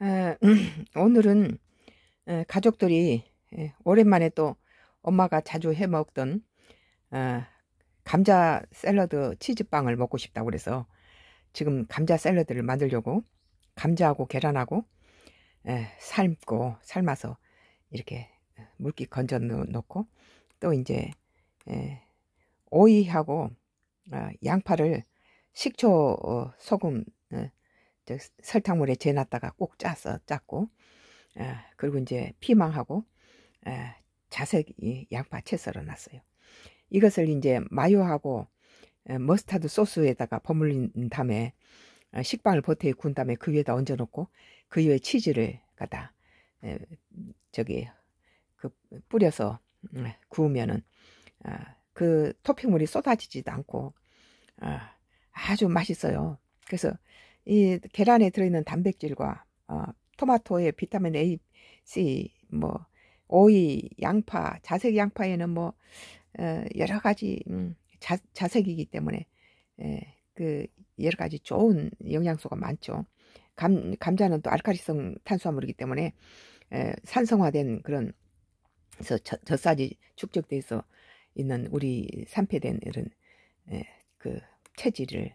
에, 음, 오늘은 가족들이 오랜만에 또 엄마가 자주 해 먹던 어, 감자 샐러드 치즈빵을 먹고 싶다고 그래서 지금 감자 샐러드를 만들려고 감자하고 계란하고 삶고 삶아서 이렇게 어, 물기 건져 놓고 또 이제 오이하고 어, 양파를 식초 소금 설탕물에 재놨다가 꼭 짜서 짰고 에, 예, 그리고 이제 피망하고 에, 예, 자색 양파 채 썰어 놨어요. 이것을 이제 마요하고 에, 예, 머스타드 소스에다가 버무린 다음에 에, 어, 식빵을 버터에 구운 다음에 그 위에다 얹어 놓고 그 위에 치즈를 갖다 에, 저기 그 뿌려서 에, 음, 구우면은 어, 그 토핑물이 쏟아지지도 않고 어, 아주 맛있어요. 그래서 이 계란에 들어있는 단백질과 어, 토마토에 비타민 A, C, 뭐 오이, 양파, 자색 양파에는 뭐 어, 여러 가지 음, 자, 자색이기 때문에 에, 예, 그 여러 가지 좋은 영양소가 많죠. 감, 감자는 또 알카리성 탄수화물이기 때문에 에, 예, 산성화된 그런 저, 젖사지 축적돼서 있는 우리 산패된 이런 에, 예, 그 체질을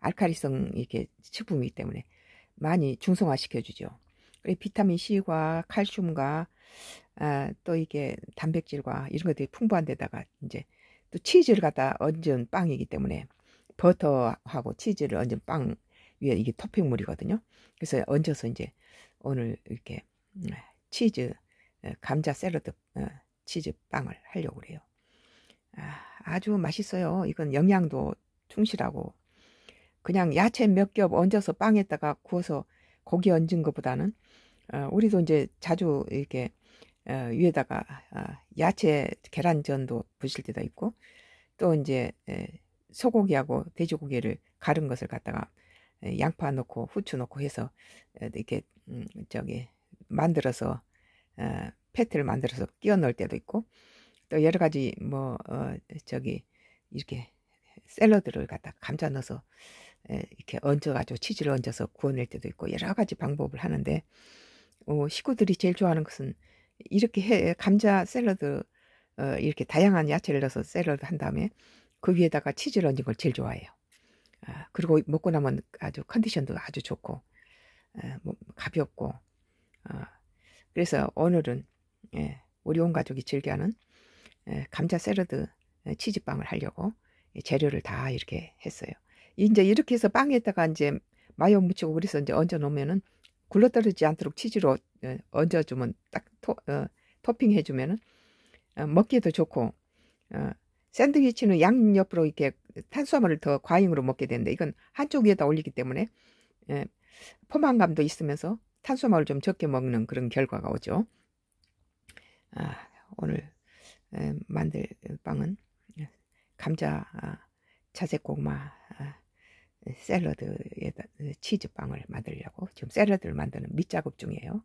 알칼리성 이렇게 식품이기 때문에 많이 중성화 시켜주죠. 비타민 C와 칼슘과 아, 또 이게 단백질과 이런 것들이 풍부한 데다가 이제 또 치즈를 갖다 얹은 빵이기 때문에 버터하고 치즈를 얹은 빵 위에 이게 토핑물이거든요. 그래서 얹어서 이제 오늘 이렇게 음, 치즈 어, 감자 샐러드 어, 치즈 빵을 하려고 그래요. 아, 아주 맛있어요. 이건 영양도 충실하고 그냥 야채 몇 겹 얹어서 빵에다가 구워서 고기 얹은 것보다는 어, 우리도 이제 자주 이렇게 어, 위에다가 어, 야채 계란전도 부실 때도 있고 또 이제 에, 소고기하고 돼지고기를 가른 것을 갖다가 에, 양파 넣고 후추 넣고 해서 에, 이렇게 음, 저기 만들어서 어, 패트를 만들어서 끼워 넣을 때도 있고 또 여러 가지 뭐 어, 저기 이렇게 샐러드를 갖다 감자 넣어서 예, 이렇게 얹어가지고 치즈를 얹어서 구워낼 때도 있고 여러 가지 방법을 하는데 어, 식구들이 제일 좋아하는 것은 이렇게 해 감자 샐러드 어, 이렇게 다양한 야채를 넣어서 샐러드 한 다음에 그 위에다가 치즈를 얹은 걸 제일 좋아해요. 아, 그리고 먹고 나면 아주 컨디션도 아주 좋고 아, 뭐, 가볍고 아, 그래서 오늘은 예, 우리 온 가족이 즐겨하는 예, 감자 샐러드 예, 치즈빵을 하려고 예, 재료를 다 이렇게 했어요. 이제 이렇게 해서 빵에다가 이제 마요 묻히고 그래서 이제 얹어 놓으면은 굴러떨어지지 않도록 치즈로 어, 얹어주면 딱 토, 어, 토핑 해주면은 어, 먹기도 좋고 어, 샌드위치는 양 옆으로 이렇게 탄수화물을 더 과잉으로 먹게 되는데 이건 한쪽 위에다 올리기 때문에 예, 포만감도 있으면서 탄수화물을 좀 적게 먹는 그런 결과가 오죠. 아, 오늘 에, 만들 빵은 예, 감자 아, 자색 고구마 샐러드에 그 치즈빵을 만들려고 지금 샐러드를 만드는 밑작업 중이에요.